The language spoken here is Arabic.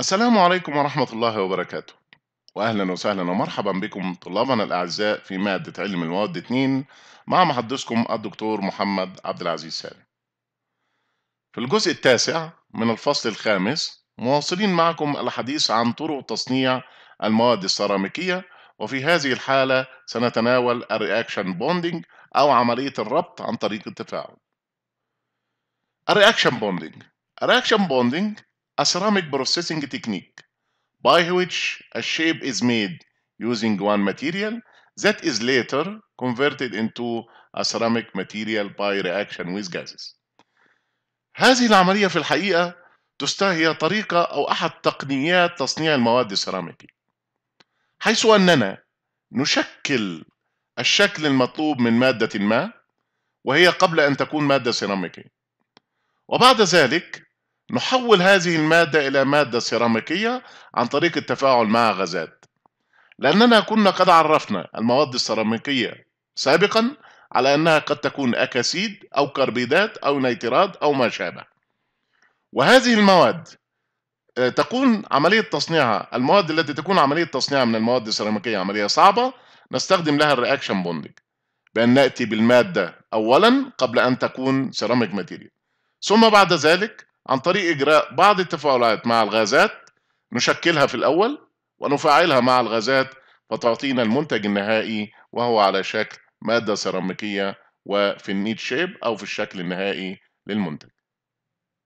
السلام عليكم ورحمة الله وبركاته وأهلا وسهلا ومرحبا بكم طلابنا الأعزاء في مادة علم المواد 2 مع محدثكم الدكتور محمد عبد العزيز سالم في الجزء التاسع من الفصل الخامس مواصلين معكم الحديث عن طرق تصنيع المواد السيراميكية وفي هذه الحالة سنتناول الرياكشن بوندينج أو عملية الربط عن طريق التفاعل الرياكشن بوندينج الرياكشن بوندينج a ceramic processing technique by which a shape is made using one material that is later converted into a ceramic material by reaction with gases. هذه العملية في الحقيقة هي طريقة أو أحد تقنيات تصنيع المواد السيراميكية حيث أننا نشكل الشكل المطلوب من مادة ما وهي قبل أن تكون مادة سيراميكية وبعد ذلك نحول هذه المادة إلى مادة سيراميكية عن طريق التفاعل مع غازات لأننا كنا قد عرفنا المواد السيراميكية سابقا على أنها قد تكون أكاسيد أو كربيدات أو نيترات أو ما شابه وهذه المواد آه، تكون عملية تصنيعها المواد التي تكون عملية تصنيعها من المواد السيراميكية عملية صعبة نستخدم لها الرياكشن بوندنج بأن نأتي بالمادة أولا قبل أن تكون سيراميك ماتيريال ثم بعد ذلك عن طريق إجراء بعض التفاعلات مع الغازات نشكلها في الأول ونفعلها مع الغازات فتعطينا المنتج النهائي وهو على شكل مادة سيراميكية وفي النيت شيب أو في الشكل النهائي للمنتج